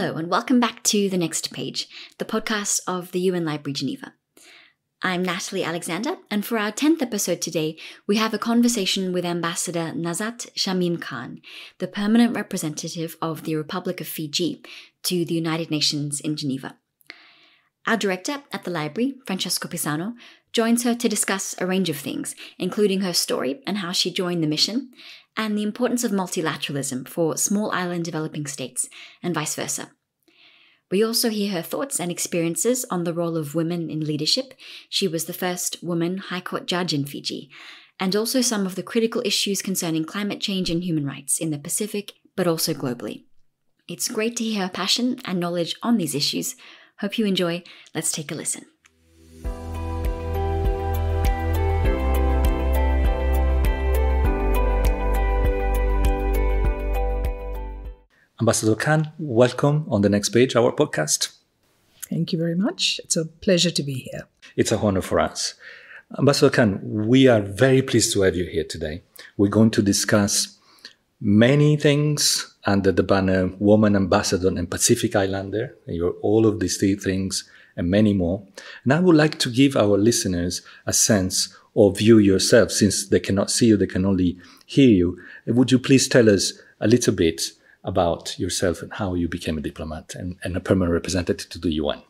Hello, and welcome back to The Next Page, the podcast of the UN Library Geneva. I'm Natalie Alexander, and for our 10th episode today, we have a conversation with Ambassador Nazat Shamim Khan, the permanent representative of the Republic of Fiji to the United Nations in Geneva. Our director at the library, Francesco Pisano, joins her to discuss a range of things, including her story and how she joined the mission, and the importance of multilateralism for small island developing states, and vice versa. We also hear her thoughts and experiences on the role of women in leadership. She was the first woman High Court judge in Fiji, and also some of the critical issues concerning climate change and human rights in the Pacific, but also globally. It's great to hear her passion and knowledge on these issues. Hope you enjoy. Let's take a listen. Ambassador Khan, welcome on the next page, our podcast. Thank you very much. It's a pleasure to be here. It's a honor for us. Ambassador Khan, we are very pleased to have you here today. We're going to discuss many things under the banner Woman Ambassador and Pacific Islander. You're all of these three things and many more. And I would like to give our listeners a sense of you yourself, since they cannot see you, they can only hear you. Would you please tell us a little bit about yourself and how you became a diplomat and, and a permanent representative to the UN.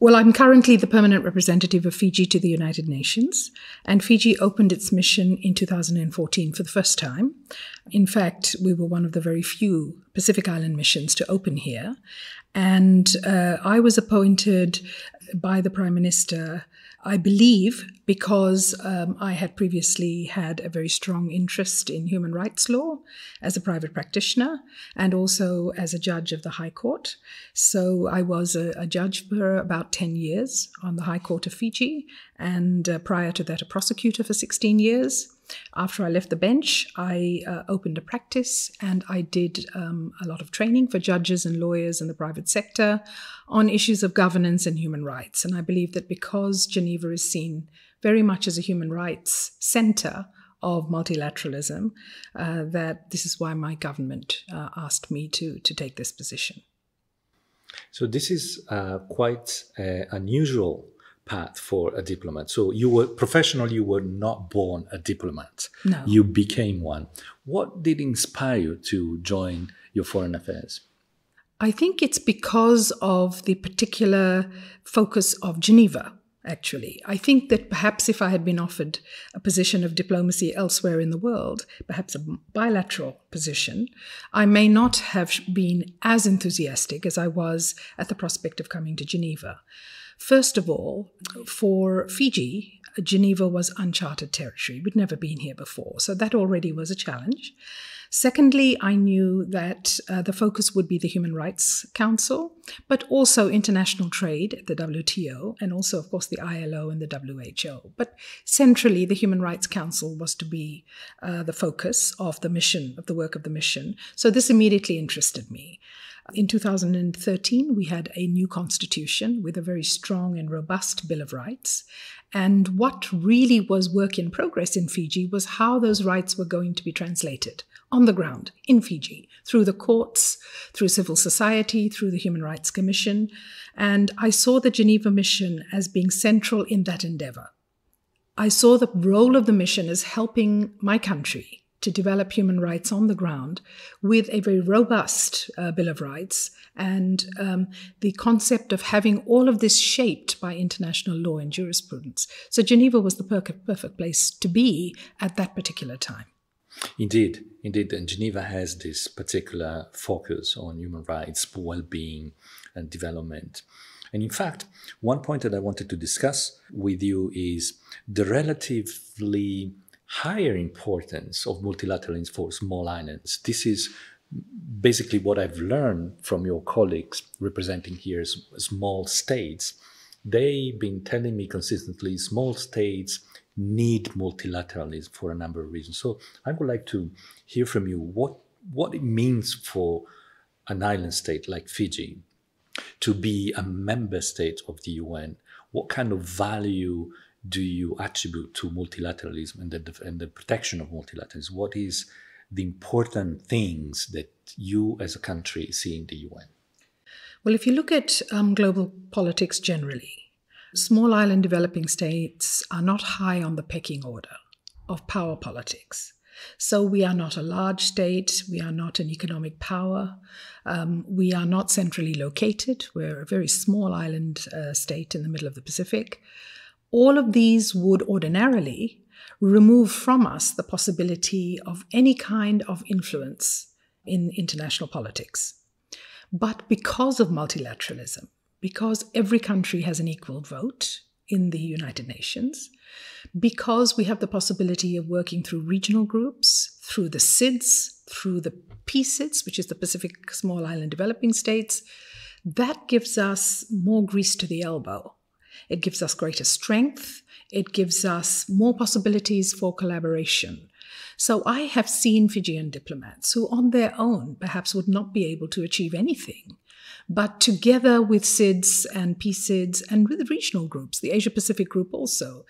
Well, I'm currently the permanent representative of Fiji to the United Nations, and Fiji opened its mission in 2014 for the first time. In fact, we were one of the very few Pacific Island missions to open here, and uh, I was appointed by the Prime Minister I believe because um, I had previously had a very strong interest in human rights law as a private practitioner and also as a judge of the High Court. So I was a, a judge for about 10 years on the High Court of Fiji, and uh, prior to that, a prosecutor for 16 years. After I left the bench, I uh, opened a practice and I did um, a lot of training for judges and lawyers in the private sector on issues of governance and human rights. And I believe that because Geneva is seen very much as a human rights center of multilateralism, uh, that this is why my government uh, asked me to, to take this position. So this is uh, quite uh, unusual path for a diplomat. So you were professional, you were not born a diplomat. No. You became one. What did inspire you to join your foreign affairs? I think it's because of the particular focus of Geneva, actually. I think that perhaps if I had been offered a position of diplomacy elsewhere in the world, perhaps a bilateral position, I may not have been as enthusiastic as I was at the prospect of coming to Geneva. First of all, for Fiji, Geneva was uncharted territory. We'd never been here before, so that already was a challenge. Secondly, I knew that uh, the focus would be the Human Rights Council, but also international trade the WTO, and also, of course, the ILO and the WHO. But centrally, the Human Rights Council was to be uh, the focus of the mission, of the work of the mission. So this immediately interested me. In 2013, we had a new constitution with a very strong and robust Bill of Rights. And what really was work in progress in Fiji was how those rights were going to be translated on the ground in Fiji through the courts, through civil society, through the Human Rights Commission. And I saw the Geneva Mission as being central in that endeavor. I saw the role of the mission as helping my country to develop human rights on the ground with a very robust uh, Bill of Rights and um, the concept of having all of this shaped by international law and jurisprudence. So Geneva was the per- perfect place to be at that particular time. Indeed, indeed, and Geneva has this particular focus on human rights, well-being, and development. And in fact, one point that I wanted to discuss with you is the relatively higher importance of multilateralism for small islands. This is basically what I've learned from your colleagues representing here small states. They've been telling me consistently small states need multilateralism for a number of reasons. So I would like to hear from you what, what it means for an island state like Fiji to be a member state of the UN. What kind of value do you attribute to multilateralism and the, and the protection of multilateralism? What is the important things that you as a country see in the UN? Well, if you look at um, global politics generally, small island developing states are not high on the pecking order of power politics. So we are not a large state, we are not an economic power, um, we are not centrally located, we're a very small island uh, state in the middle of the Pacific all of these would ordinarily remove from us the possibility of any kind of influence in international politics. But because of multilateralism, because every country has an equal vote in the United Nations, because we have the possibility of working through regional groups, through the SIDS, through the PSIDS, which is the Pacific Small Island Developing States, that gives us more grease to the elbow it gives us greater strength. It gives us more possibilities for collaboration. So I have seen Fijian diplomats who, on their own, perhaps would not be able to achieve anything. But together with SIDS and PSIDS and with regional groups, the Asia Pacific group also,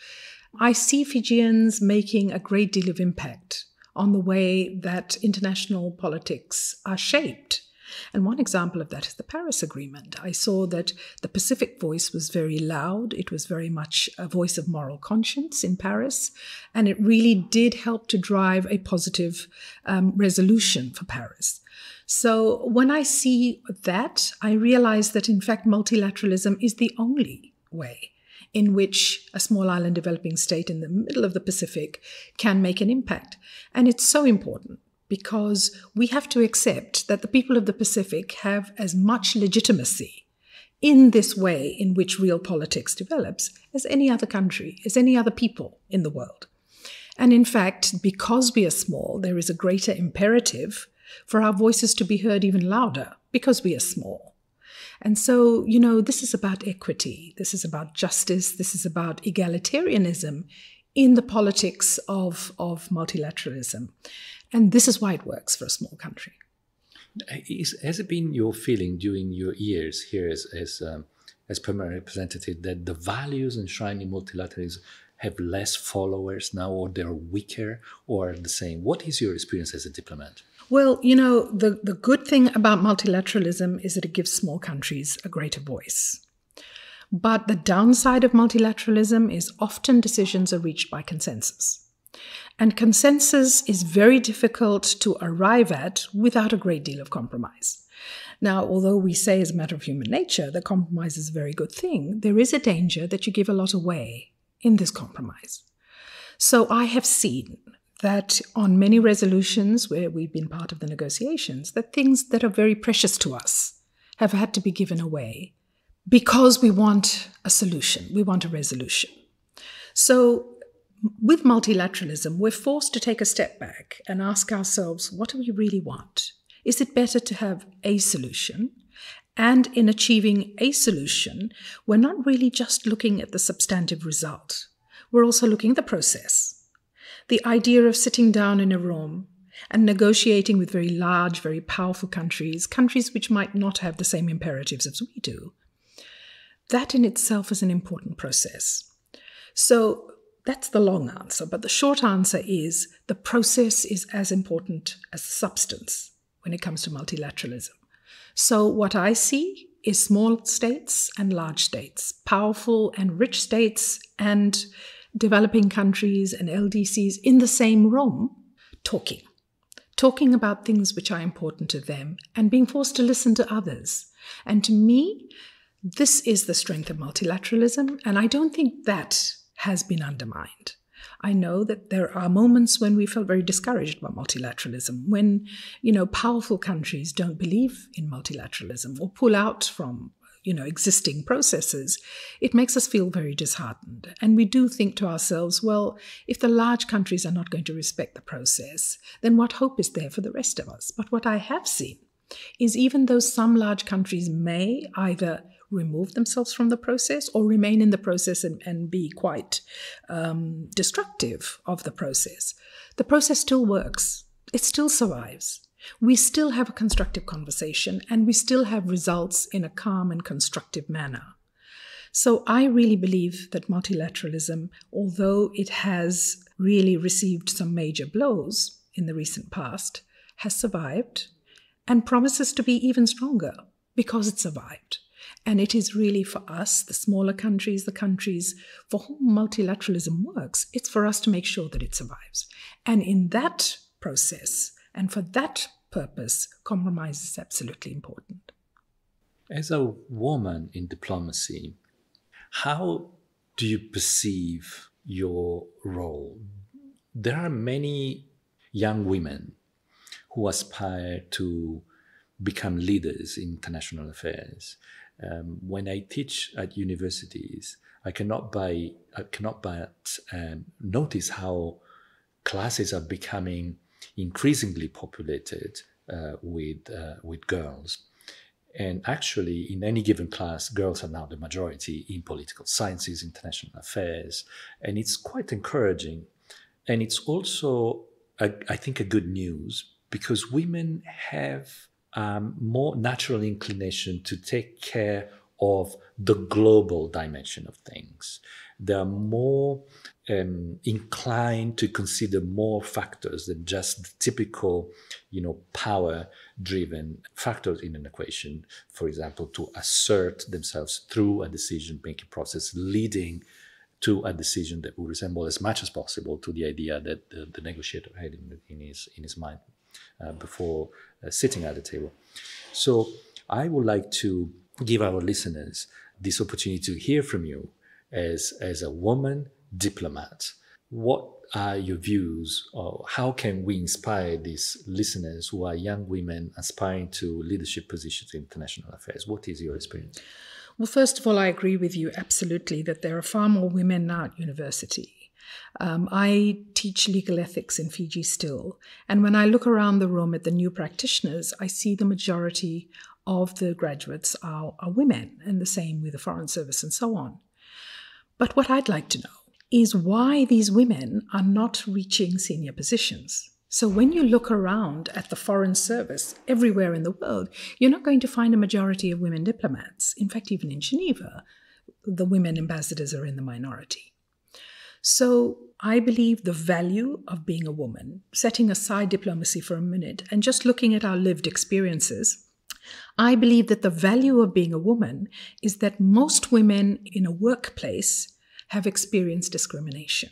I see Fijians making a great deal of impact on the way that international politics are shaped. And one example of that is the Paris Agreement. I saw that the Pacific voice was very loud, it was very much a voice of moral conscience in Paris, and it really did help to drive a positive um, resolution for Paris. So when I see that, I realize that in fact multilateralism is the only way in which a small island developing state in the middle of the Pacific can make an impact. And it's so important because we have to accept that the people of the Pacific have as much legitimacy in this way in which real politics develops as any other country, as any other people in the world. And in fact, because we are small, there is a greater imperative for our voices to be heard even louder because we are small. And so, you know, this is about equity, this is about justice, this is about egalitarianism in the politics of, of multilateralism. And this is why it works for a small country. Is, has it been your feeling during your years here as, as, um, as permanent representative that the values enshrined in multilateralism have less followers now or they're weaker or the same? What is your experience as a diplomat? Well, you know, the, the good thing about multilateralism is that it gives small countries a greater voice. But the downside of multilateralism is often decisions are reached by consensus. And consensus is very difficult to arrive at without a great deal of compromise. Now, although we say as a matter of human nature that compromise is a very good thing, there is a danger that you give a lot away in this compromise. So I have seen that on many resolutions where we've been part of the negotiations, that things that are very precious to us have had to be given away because we want a solution, we want a resolution. So with multilateralism, we're forced to take a step back and ask ourselves what do we really want? Is it better to have a solution? And in achieving a solution, we're not really just looking at the substantive result, we're also looking at the process. The idea of sitting down in a room and negotiating with very large, very powerful countries, countries which might not have the same imperatives as we do, that in itself is an important process. So, that's the long answer, but the short answer is the process is as important as the substance when it comes to multilateralism. So, what I see is small states and large states, powerful and rich states and developing countries and LDCs in the same room talking, talking about things which are important to them and being forced to listen to others. And to me, this is the strength of multilateralism. And I don't think that has been undermined. I know that there are moments when we feel very discouraged by multilateralism, when you know powerful countries don't believe in multilateralism or pull out from you know existing processes it makes us feel very disheartened and we do think to ourselves well if the large countries are not going to respect the process then what hope is there for the rest of us but what i have seen is even though some large countries may either remove themselves from the process or remain in the process and, and be quite um, destructive of the process. The process still works, it still survives. We still have a constructive conversation and we still have results in a calm and constructive manner. So I really believe that multilateralism, although it has really received some major blows in the recent past, has survived and promises to be even stronger because it survived. And it is really for us, the smaller countries, the countries for whom multilateralism works, it's for us to make sure that it survives. And in that process, and for that purpose, compromise is absolutely important. As a woman in diplomacy, how do you perceive your role? There are many young women who aspire to become leaders in international affairs. Um, when I teach at universities, I cannot buy. I cannot but um, notice how classes are becoming increasingly populated uh, with uh, with girls. And actually, in any given class, girls are now the majority in political sciences, international affairs, and it's quite encouraging. And it's also, a, I think, a good news because women have um, more natural inclination to take care of the global dimension of things. They are more um, inclined to consider more factors than just the typical, you know, power-driven factors in an equation. For example, to assert themselves through a decision-making process, leading to a decision that would resemble as much as possible to the idea that the, the negotiator had in, in, his in his mind uh, before uh, sitting at the table. So I would like to give our listeners this opportunity to hear from you as, as a woman diplomat. What are your views or how can we inspire these listeners who are young women aspiring to leadership positions in international affairs? What is your experience? Well, first of all, I agree with you absolutely that there are far more women now at university um, I teach legal ethics in Fiji still. And when I look around the room at the new practitioners, I see the majority of the graduates are, are women, and the same with the Foreign Service and so on. But what I'd like to know is why these women are not reaching senior positions. So when you look around at the Foreign Service everywhere in the world, you're not going to find a majority of women diplomats. In fact, even in Geneva, the women ambassadors are in the minority. So I believe the value of being a woman, setting aside diplomacy for a minute and just looking at our lived experiences, I believe that the value of being a woman is that most women in a workplace have experienced discrimination.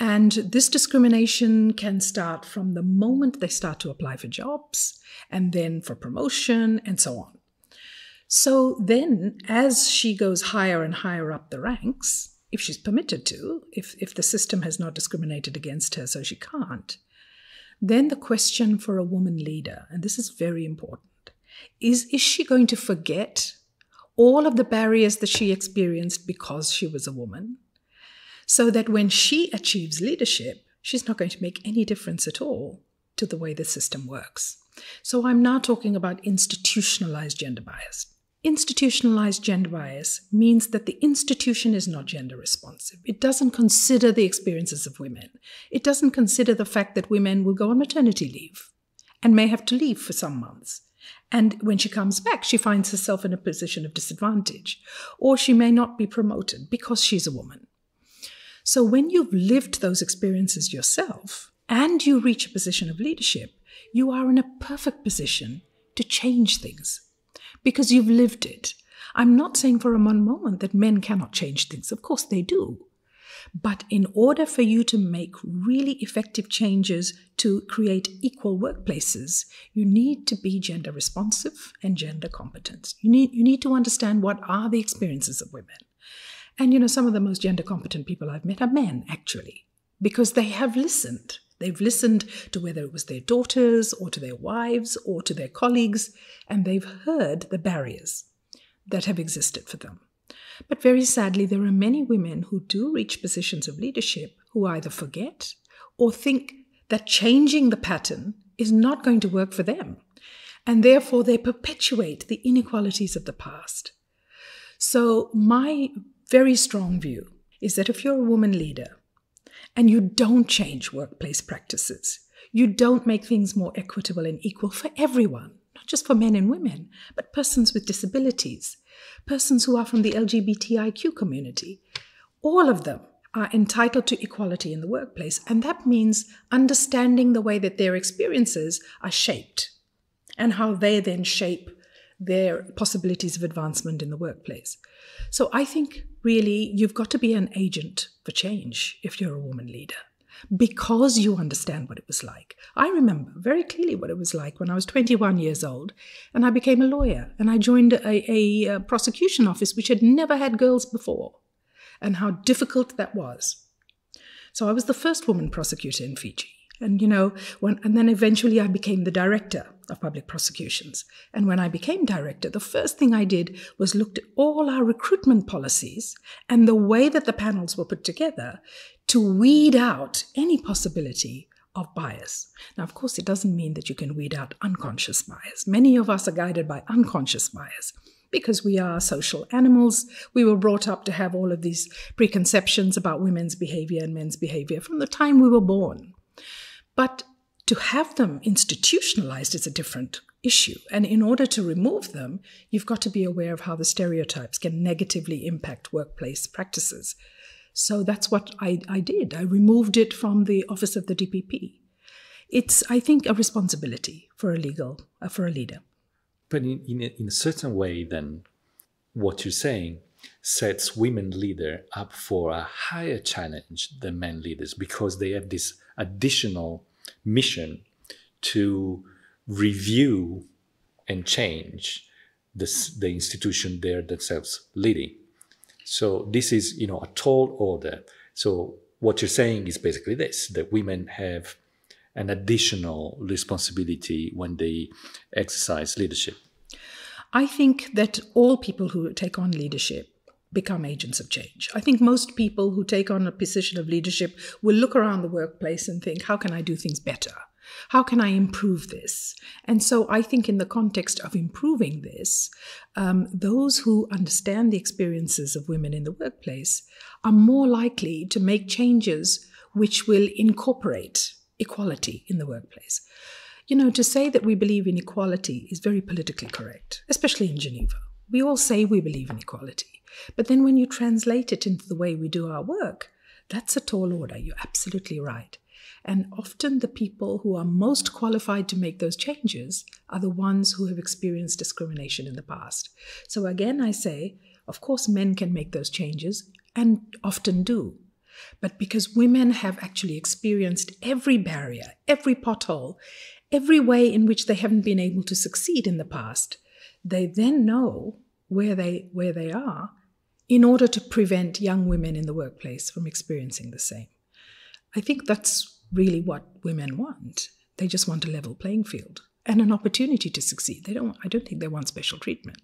And this discrimination can start from the moment they start to apply for jobs and then for promotion and so on. So then, as she goes higher and higher up the ranks, if she's permitted to, if, if the system has not discriminated against her, so she can't, then the question for a woman leader, and this is very important, is is she going to forget all of the barriers that she experienced because she was a woman? So that when she achieves leadership, she's not going to make any difference at all to the way the system works. So I'm now talking about institutionalized gender bias. Institutionalized gender bias means that the institution is not gender responsive. It doesn't consider the experiences of women. It doesn't consider the fact that women will go on maternity leave and may have to leave for some months. And when she comes back, she finds herself in a position of disadvantage, or she may not be promoted because she's a woman. So when you've lived those experiences yourself and you reach a position of leadership, you are in a perfect position to change things because you've lived it. I'm not saying for a moment that men cannot change things. Of course they do. But in order for you to make really effective changes to create equal workplaces, you need to be gender responsive and gender competent. You need, you need to understand what are the experiences of women. And you know, some of the most gender competent people I've met are men, actually, because they have listened. They've listened to whether it was their daughters or to their wives or to their colleagues, and they've heard the barriers that have existed for them. But very sadly, there are many women who do reach positions of leadership who either forget or think that changing the pattern is not going to work for them. And therefore, they perpetuate the inequalities of the past. So, my very strong view is that if you're a woman leader, and you don't change workplace practices. You don't make things more equitable and equal for everyone, not just for men and women, but persons with disabilities, persons who are from the LGBTIQ community. All of them are entitled to equality in the workplace, and that means understanding the way that their experiences are shaped and how they then shape their possibilities of advancement in the workplace. So I think really you've got to be an agent for change if you're a woman leader because you understand what it was like. I remember very clearly what it was like when I was 21 years old and I became a lawyer and I joined a, a, a prosecution office which had never had girls before and how difficult that was. So I was the first woman prosecutor in Fiji. And you know, when, and then eventually I became the director of public prosecutions. And when I became director, the first thing I did was looked at all our recruitment policies and the way that the panels were put together to weed out any possibility of bias. Now, of course, it doesn't mean that you can weed out unconscious bias. Many of us are guided by unconscious bias because we are social animals. We were brought up to have all of these preconceptions about women's behavior and men's behavior from the time we were born. But to have them institutionalized is a different issue. And in order to remove them, you've got to be aware of how the stereotypes can negatively impact workplace practices. So that's what I, I did. I removed it from the office of the DPP. It's, I think, a responsibility for a legal, uh, for a leader. But in, in, a, in a certain way, then, what you're saying sets women leader up for a higher challenge than men leaders because they have this additional mission to review and change the the institution there themselves leading. So this is, you know, a tall order. So what you're saying is basically this, that women have an additional responsibility when they exercise leadership. I think that all people who take on leadership become agents of change. I think most people who take on a position of leadership will look around the workplace and think, how can I do things better? How can I improve this? And so I think, in the context of improving this, um, those who understand the experiences of women in the workplace are more likely to make changes which will incorporate equality in the workplace. You know, to say that we believe in equality is very politically correct, especially in Geneva. We all say we believe in equality. But then when you translate it into the way we do our work, that's a tall order. You're absolutely right. And often the people who are most qualified to make those changes are the ones who have experienced discrimination in the past. So again, I say, of course, men can make those changes and often do. But because women have actually experienced every barrier, every pothole, every way in which they haven't been able to succeed in the past, they then know where they, where they are in order to prevent young women in the workplace from experiencing the same. I think that's really what women want. They just want a level playing field and an opportunity to succeed. They don't I don't think they want special treatment.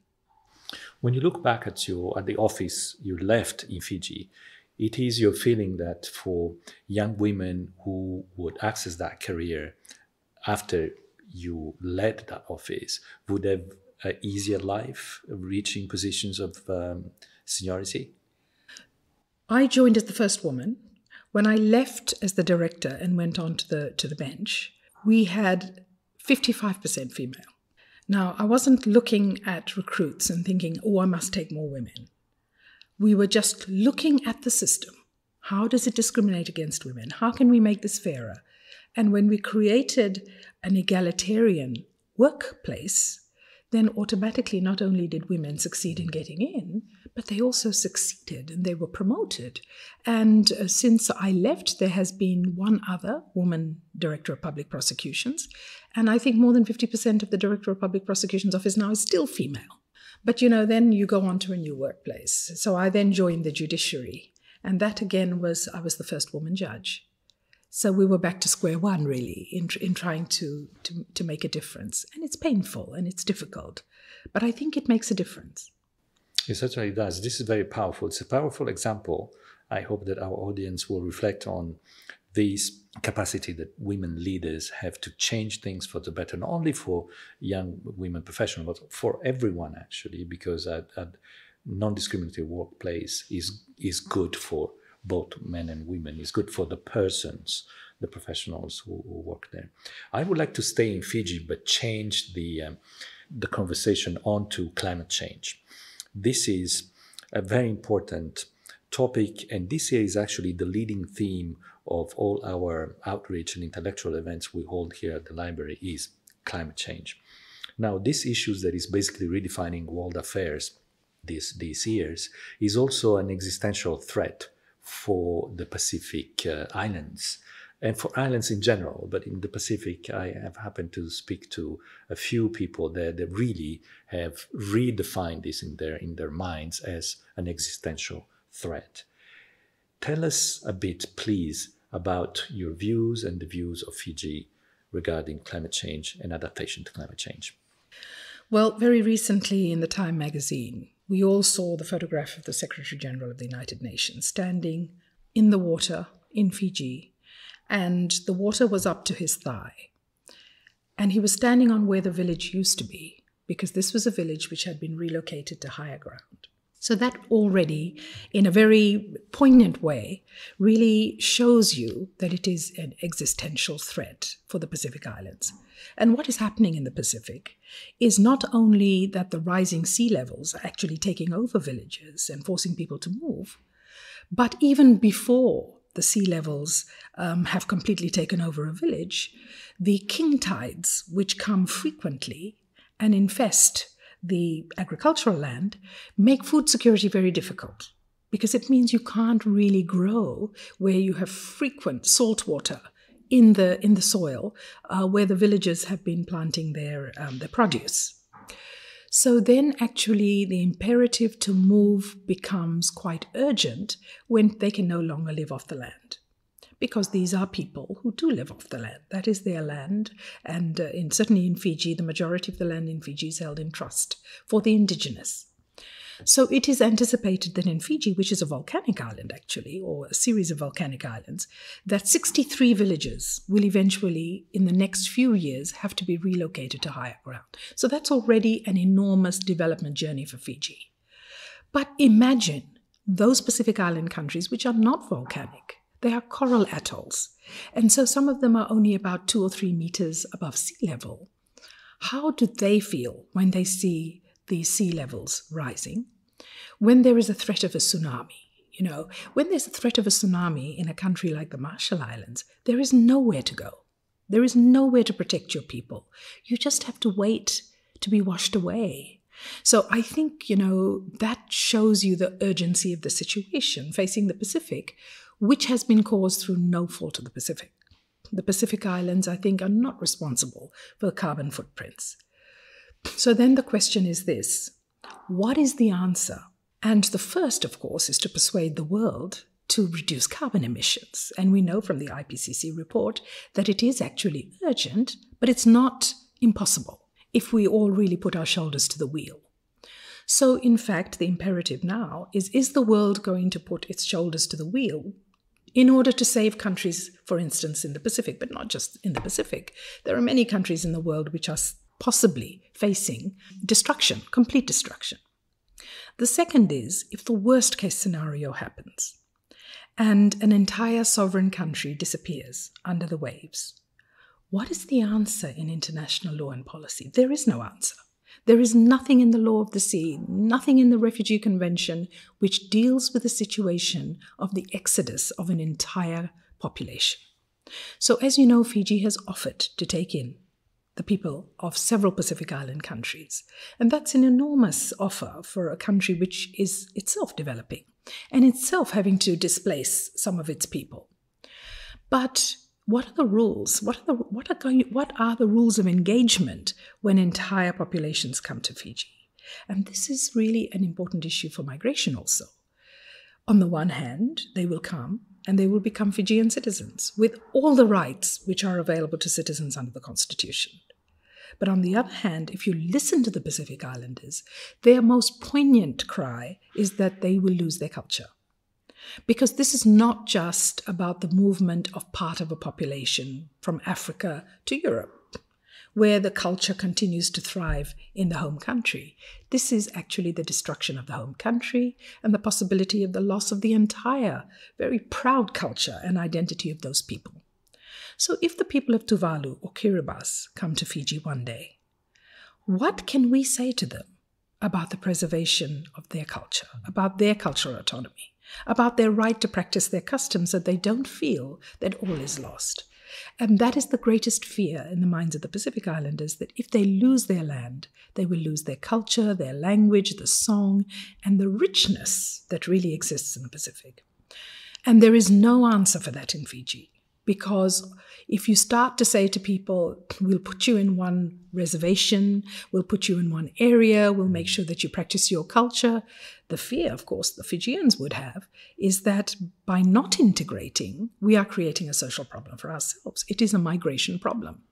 When you look back at your at the office you left in Fiji, it is your feeling that for young women who would access that career after you led that office would have an easier life, reaching positions of um, seniority? I joined as the first woman. When I left as the director and went on to the to the bench, we had 55% female. Now, I wasn't looking at recruits and thinking, "Oh, I must take more women." We were just looking at the system. How does it discriminate against women? How can we make this fairer? And when we created an egalitarian workplace, then automatically not only did women succeed in getting in, but they also succeeded and they were promoted. And uh, since I left, there has been one other woman director of public prosecutions. And I think more than 50% of the director of public prosecutions office now is still female. But you know, then you go on to a new workplace. So I then joined the judiciary. And that again was, I was the first woman judge. So we were back to square one, really, in, in trying to, to, to make a difference. And it's painful and it's difficult, but I think it makes a difference. It certainly does. This is very powerful. It's a powerful example. I hope that our audience will reflect on this capacity that women leaders have to change things for the better, not only for young women professionals, but for everyone actually, because a, a non-discriminatory workplace is is good for both men and women. It's good for the persons, the professionals who, who work there. I would like to stay in Fiji, but change the um, the conversation onto climate change this is a very important topic, and this year is actually the leading theme of all our outreach and intellectual events we hold here at the library is climate change. Now, this issue that is basically redefining world affairs these these years is also an existential threat for the Pacific uh, Islands and for islands in general, but in the Pacific, I have happened to speak to a few people that, that really have redefined this in their in their minds as an existential threat. Tell us a bit, please, about your views and the views of Fiji regarding climate change and adaptation to climate change. Well, very recently in the Time magazine, we all saw the photograph of the Secretary General of the United Nations standing in the water in Fiji and the water was up to his thigh. And he was standing on where the village used to be, because this was a village which had been relocated to higher ground. So that already, in a very poignant way, really shows you that it is an existential threat for the Pacific Islands. And what is happening in the Pacific is not only that the rising sea levels are actually taking over villages and forcing people to move, but even before the sea levels um, have completely taken over a village, the king tides, which come frequently and infest the agricultural land, make food security very difficult because it means you can't really grow where you have frequent salt water in the in the soil uh, where the villagers have been planting their um, their produce. So then, actually, the imperative to move becomes quite urgent when they can no longer live off the land. Because these are people who do live off the land. That is their land. And uh, in, certainly in Fiji, the majority of the land in Fiji is held in trust for the indigenous. So it is anticipated that in Fiji, which is a volcanic island actually, or a series of volcanic islands, that 63 villages will eventually, in the next few years, have to be relocated to higher ground. So that's already an enormous development journey for Fiji. But imagine those Pacific Island countries which are not volcanic. They are coral atolls. And so some of them are only about two or three meters above sea level. How do they feel when they see the sea levels rising? when there is a threat of a tsunami, you know, when there's a threat of a tsunami in a country like the Marshall Islands, there is nowhere to go. There is nowhere to protect your people. You just have to wait to be washed away. So I think, you know, that shows you the urgency of the situation facing the Pacific, which has been caused through no fault of the Pacific. The Pacific Islands, I think, are not responsible for carbon footprints. So then the question is this what is the answer? And the first, of course, is to persuade the world to reduce carbon emissions. And we know from the IPCC report that it is actually urgent, but it's not impossible if we all really put our shoulders to the wheel. So, in fact, the imperative now is is the world going to put its shoulders to the wheel in order to save countries, for instance, in the Pacific, but not just in the Pacific? There are many countries in the world which are possibly facing destruction, complete destruction. The second is if the worst case scenario happens and an entire sovereign country disappears under the waves. What is the answer in international law and policy? There is no answer. There is nothing in the law of the sea, nothing in the Refugee Convention, which deals with the situation of the exodus of an entire population. So, as you know, Fiji has offered to take in the people of several Pacific Island countries. And that's an enormous offer for a country which is itself developing and itself having to displace some of its people. But what are the rules? What are the, what are going, what are the rules of engagement when entire populations come to Fiji? And this is really an important issue for migration also. On the one hand, they will come and they will become Fijian citizens with all the rights which are available to citizens under the Constitution. But on the other hand, if you listen to the Pacific Islanders, their most poignant cry is that they will lose their culture. Because this is not just about the movement of part of a population from Africa to Europe where the culture continues to thrive in the home country. This is actually the destruction of the home country and the possibility of the loss of the entire, very proud culture and identity of those people. So, if the people of Tuvalu or Kiribati come to Fiji one day, what can we say to them about the preservation of their culture, about their cultural autonomy, about their right to practice their customs so they don't feel that all is lost? And that is the greatest fear in the minds of the Pacific Islanders that if they lose their land, they will lose their culture, their language, the song, and the richness that really exists in the Pacific. And there is no answer for that in Fiji because if you start to say to people, we'll put you in one reservation, we'll put you in one area, we'll make sure that you practice your culture, the fear, of course, the Fijians would have is that by not integrating, we are creating a social problem for ourselves. It is a migration problem.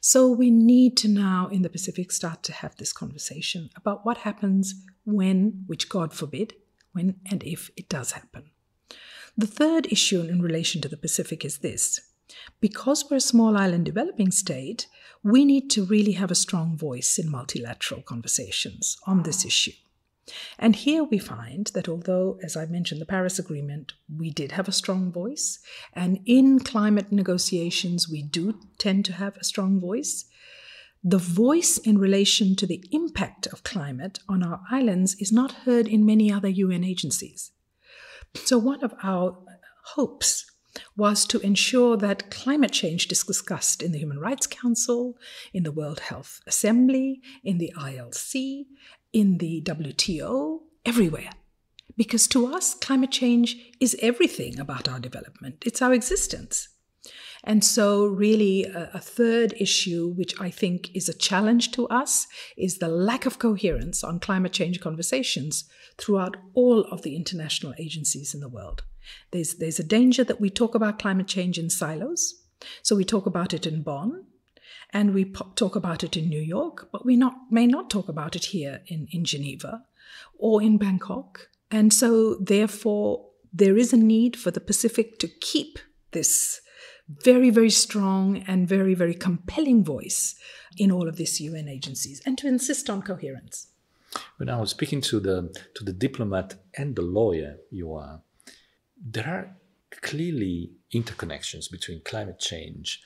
So we need to now in the Pacific start to have this conversation about what happens when, which God forbid, when and if it does happen. The third issue in relation to the Pacific is this because we're a small island developing state, we need to really have a strong voice in multilateral conversations on this issue. And here we find that although, as I mentioned, the Paris Agreement, we did have a strong voice, and in climate negotiations, we do tend to have a strong voice, the voice in relation to the impact of climate on our islands is not heard in many other UN agencies. So, one of our hopes was to ensure that climate change is discussed in the Human Rights Council, in the World Health Assembly, in the ILC, in the WTO, everywhere. Because to us, climate change is everything about our development, it's our existence. And so, really, a, a third issue, which I think is a challenge to us, is the lack of coherence on climate change conversations throughout all of the international agencies in the world. There's, there's a danger that we talk about climate change in silos. So we talk about it in Bonn and we talk about it in New York, but we not, may not talk about it here in, in Geneva or in Bangkok. And so, therefore, there is a need for the Pacific to keep this very, very strong and very, very compelling voice in all of these UN agencies and to insist on coherence. When I was speaking to the to the diplomat and the lawyer you are, there are clearly interconnections between climate change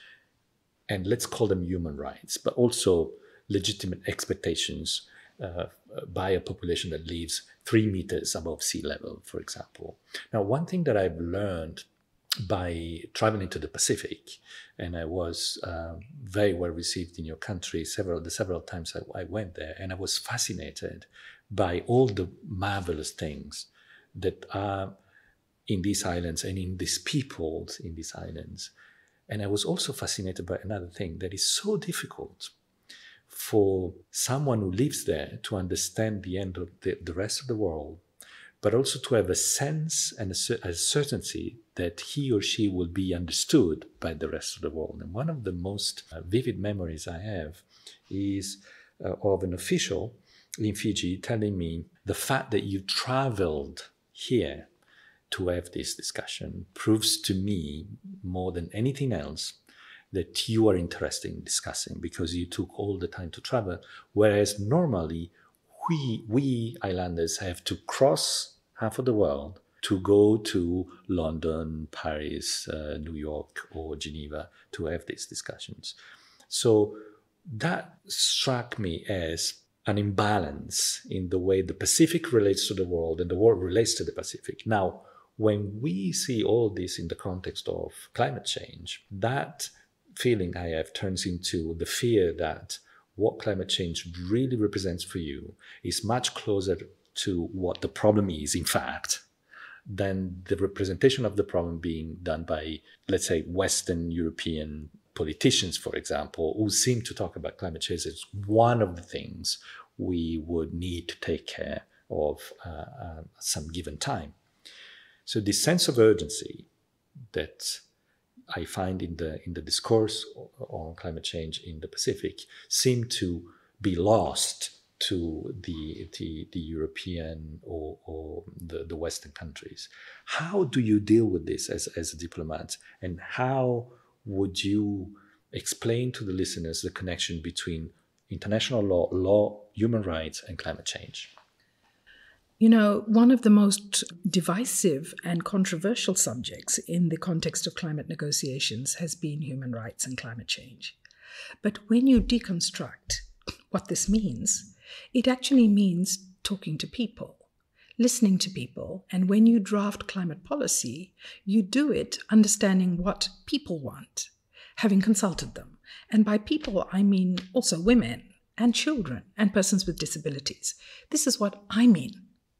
and let's call them human rights, but also legitimate expectations uh, by a population that lives three meters above sea level, for example. Now, one thing that I've learned by traveling to the Pacific, and I was uh, very well received in your country several the several times I, I, went there, and I was fascinated by all the marvelous things that are in these islands and in these peoples in these islands, and I was also fascinated by another thing that is so difficult for someone who lives there to understand the end of the, the rest of the world but also to have a sense and a, certainty that he or she will be understood by the rest of the world. And one of the most uh, vivid memories I have is uh, of an official in Fiji telling me the fact that you traveled here to have this discussion proves to me more than anything else that you are interested in discussing because you took all the time to travel whereas normally we we islanders have to cross half of the world to go to London, Paris, uh, New York, or Geneva to have these discussions. So that struck me as an imbalance in the way the Pacific relates to the world and the world relates to the Pacific. Now, when we see all this in the context of climate change, that feeling I have turns into the fear that what climate change really represents for you is much closer to what the problem is, in fact, than the representation of the problem being done by, let's say, Western European politicians, for example, who seem to talk about climate change as one of the things we would need to take care of uh, uh, some given time. So this sense of urgency that I find in the in the discourse on climate change in the Pacific seem to be lost to the, the, the European or, or the, the Western countries. How do you deal with this as, as a diplomat? And how would you explain to the listeners the connection between international law, law, human rights, and climate change? You know, one of the most divisive and controversial subjects in the context of climate negotiations has been human rights and climate change. But when you deconstruct what this means, it actually means talking to people, listening to people. And when you draft climate policy, you do it understanding what people want, having consulted them. And by people, I mean also women and children and persons with disabilities. This is what I mean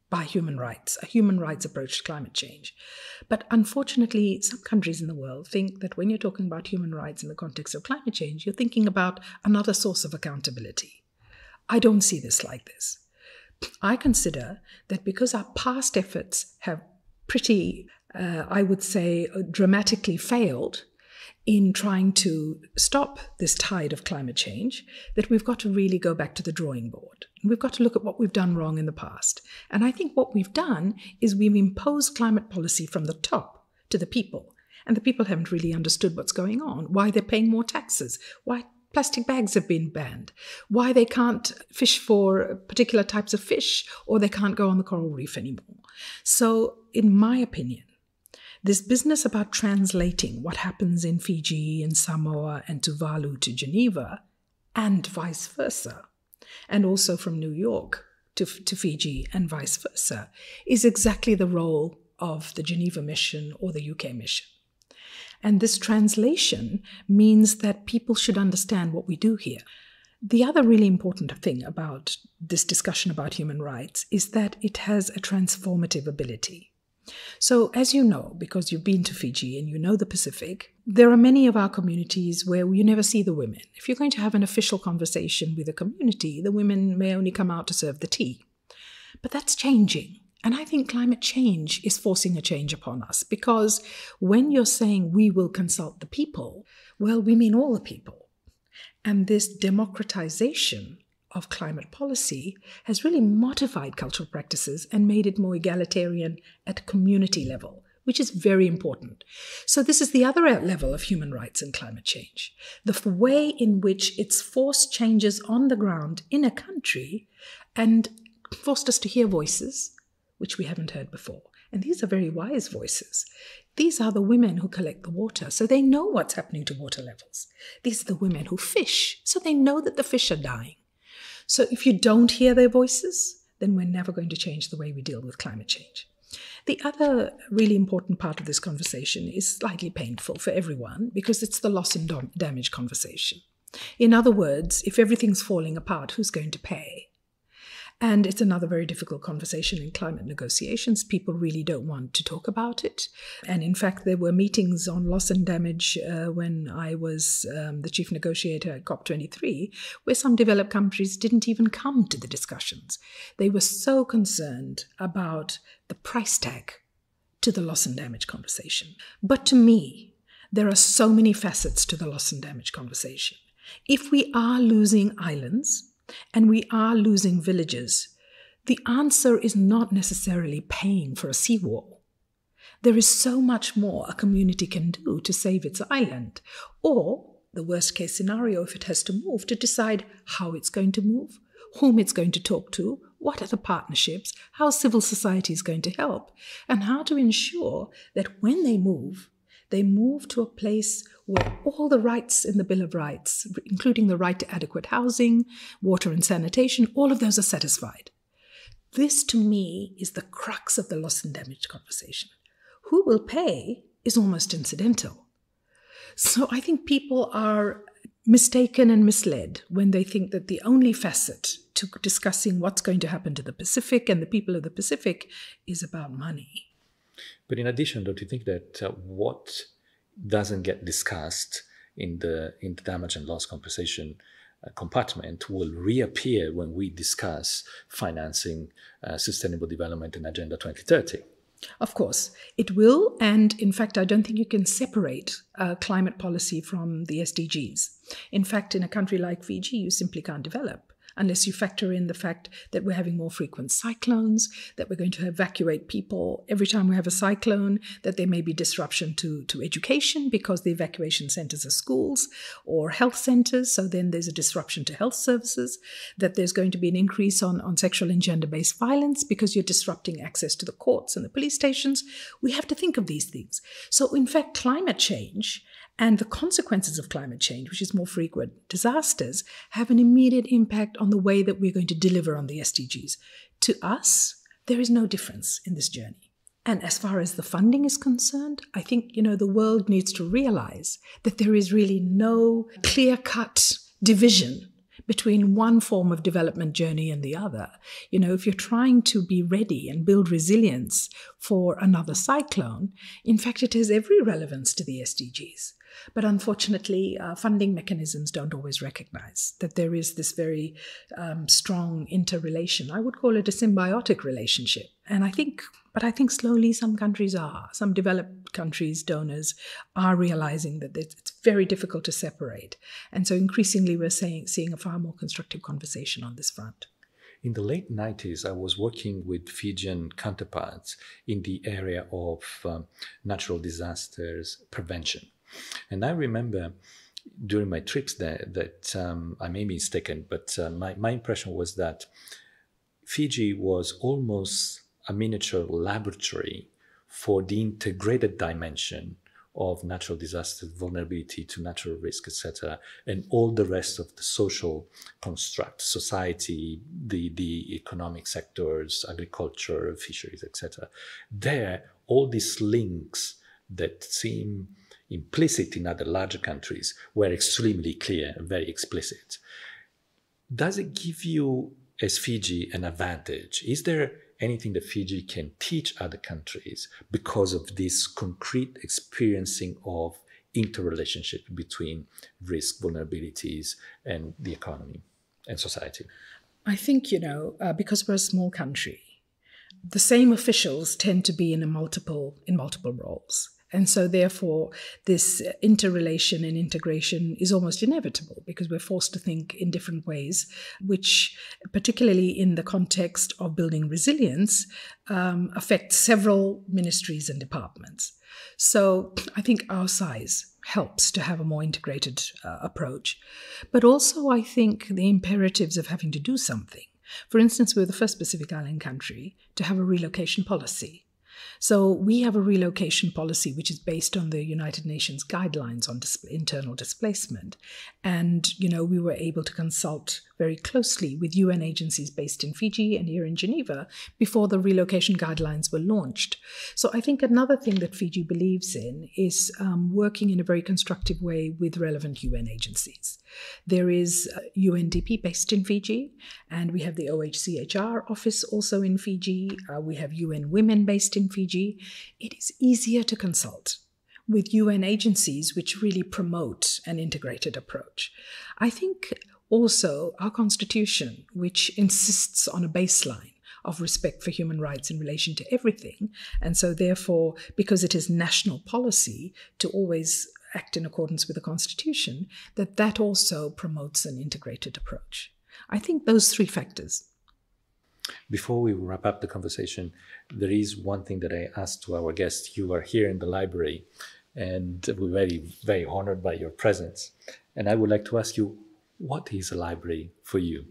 by human rights, a human rights approach to climate change. But unfortunately, some countries in the world think that when you're talking about human rights in the context of climate change, you're thinking about another source of accountability. I don't see this like this. I consider that because our past efforts have pretty, uh, I would say, uh, dramatically failed in trying to stop this tide of climate change, that we've got to really go back to the drawing board. We've got to look at what we've done wrong in the past. And I think what we've done is we've imposed climate policy from the top to the people. And the people haven't really understood what's going on, why they're paying more taxes, why plastic bags have been banned, why they can't fish for particular types of fish, or they can't go on the coral reef anymore. So, in my opinion, this business about translating what happens in Fiji and Samoa and Tuvalu to Geneva and vice versa, and also from New York to, to Fiji and vice versa, is exactly the role of the Geneva mission or the UK mission. And this translation means that people should understand what we do here. The other really important thing about this discussion about human rights is that it has a transformative ability. So, as you know, because you've been to Fiji and you know the Pacific, there are many of our communities where you never see the women. If you're going to have an official conversation with a community, the women may only come out to serve the tea. But that's changing. And I think climate change is forcing a change upon us because when you're saying we will consult the people, well, we mean all the people. And this democratization of climate policy has really modified cultural practices and made it more egalitarian at community level, which is very important. So, this is the other level of human rights and climate change. The way in which it's forced changes on the ground in a country and forced us to hear voices, which we haven't heard before. And these are very wise voices. These are the women who collect the water, so they know what's happening to water levels. These are the women who fish, so they know that the fish are dying. So if you don't hear their voices, then we're never going to change the way we deal with climate change. The other really important part of this conversation is slightly painful for everyone because it's the loss and damage conversation. In other words, if everything's falling apart, who's going to pay? And it's another very difficult conversation in climate negotiations. People really don't want to talk about it. And in fact, there were meetings on loss and damage uh, when I was um, the chief negotiator at COP23, where some developed countries didn't even come to the discussions. They were so concerned about the price tag to the loss and damage conversation. But to me, there are so many facets to the loss and damage conversation. If we are losing islands, and we are losing villages, the answer is not necessarily paying for a seawall. There is so much more a community can do to save its island, or the worst case scenario, if it has to move, to decide how it's going to move, whom it's going to talk to, what are the partnerships, how civil society is going to help, and how to ensure that when they move, they move to a place were all the rights in the Bill of Rights, including the right to adequate housing, water and sanitation, all of those are satisfied. This to me is the crux of the loss and damage conversation. Who will pay is almost incidental. So I think people are mistaken and misled when they think that the only facet to discussing what's going to happen to the Pacific and the people of the Pacific is about money. But in addition, don't you think that uh, what doesn't get discussed in the in the damage and loss compensation uh, compartment will reappear when we discuss financing uh, sustainable development in agenda 2030 of course it will and in fact i don't think you can separate uh, climate policy from the sdgs in fact in a country like fiji you simply can't develop unless you factor in the fact that we're having more frequent cyclones, that we're going to evacuate people every time we have a cyclone, that there may be disruption to, to education because the evacuation centers are schools or health centers. So then there's a disruption to health services, that there's going to be an increase on, on sexual and gender based violence because you're disrupting access to the courts and the police stations. We have to think of these things. So, in fact, climate change and the consequences of climate change, which is more frequent, disasters, have an immediate impact on the way that we're going to deliver on the SDGs. To us, there is no difference in this journey. And as far as the funding is concerned, I think, you know, the world needs to realize that there is really no clear cut division between one form of development journey and the other. You know, if you're trying to be ready and build resilience for another cyclone, in fact, it has every relevance to the SDGs. But unfortunately, uh, funding mechanisms don't always recognize that there is this very um, strong interrelation. I would call it a symbiotic relationship. And I think, but I think slowly some countries are, some developed countries, donors are realizing that it's very difficult to separate. And so increasingly, we're saying, seeing a far more constructive conversation on this front. In the late 90s, I was working with Fijian counterparts in the area of um, natural disasters prevention. And I remember during my trips there that um, I may be mistaken, but uh, my, my impression was that Fiji was almost a miniature laboratory for the integrated dimension of natural disasters, vulnerability to natural risk, etc., and all the rest of the social construct, society, the, the economic sectors, agriculture, fisheries, etc. There, all these links that seem implicit in other larger countries were extremely clear and very explicit. Does it give you, as Fiji, an advantage? Is there anything that Fiji can teach other countries because of this concrete experiencing of interrelationship between risk, vulnerabilities, and the economy and society? I think, you know, uh, because we're a small country, the same officials tend to be in multiple in multiple roles. And so, therefore, this interrelation and integration is almost inevitable because we're forced to think in different ways, which, particularly in the context of building resilience, um, affects several ministries and departments. So, I think our size helps to have a more integrated uh, approach. But also, I think the imperatives of having to do something. For instance, we are the first Pacific Island country to have a relocation policy. So we have a relocation policy which is based on the United Nations guidelines on dis- internal displacement, and you know we were able to consult very closely with UN agencies based in Fiji and here in Geneva before the relocation guidelines were launched. So I think another thing that Fiji believes in is um, working in a very constructive way with relevant UN agencies. There is UNDP uh, based in Fiji, and we have the OHCHR office also in Fiji. Uh, we have UN Women based in Fiji. It is easier to consult with UN agencies which really promote an integrated approach. I think also our constitution, which insists on a baseline of respect for human rights in relation to everything. And so, therefore, because it is national policy to always act in accordance with the Constitution, that that also promotes an integrated approach. I think those three factors. Before we wrap up the conversation, there is one thing that I asked to our guests. You are here in the library, and we're very, very honored by your presence. And I would like to ask you, what is a library for you?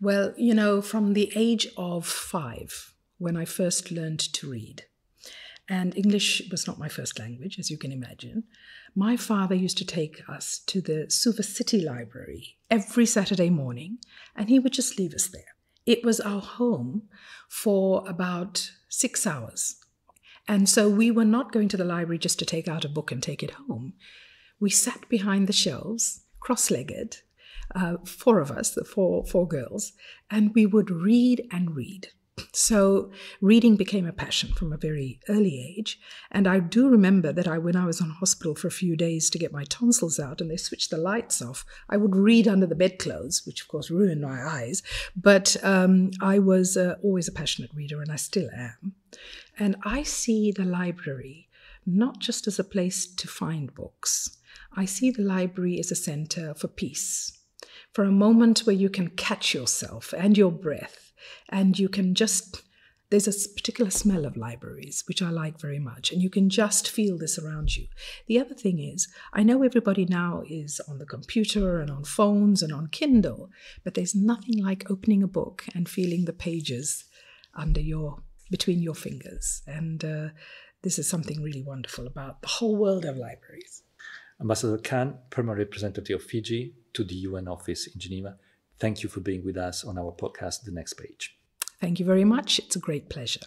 Well, you know, from the age of five, when I first learned to read, and English was not my first language, as you can imagine. My father used to take us to the Suva City Library every Saturday morning, and he would just leave us there. It was our home for about six hours. And so we were not going to the library just to take out a book and take it home. We sat behind the shelves, cross legged, uh, four of us, the four, four girls, and we would read and read. So reading became a passion from a very early age. And I do remember that I, when I was on hospital for a few days to get my tonsils out and they switched the lights off, I would read under the bedclothes, which of course ruined my eyes. But um, I was uh, always a passionate reader and I still am. And I see the library not just as a place to find books. I see the library as a center for peace, for a moment where you can catch yourself and your breath and you can just there's a particular smell of libraries which I like very much, and you can just feel this around you. The other thing is, I know everybody now is on the computer and on phones and on Kindle, but there's nothing like opening a book and feeling the pages under your between your fingers, and uh, this is something really wonderful about the whole world of libraries. Ambassador Khan, permanent representative of Fiji to the UN office in Geneva. Thank you for being with us on our podcast, The Next Page. Thank you very much. It's a great pleasure.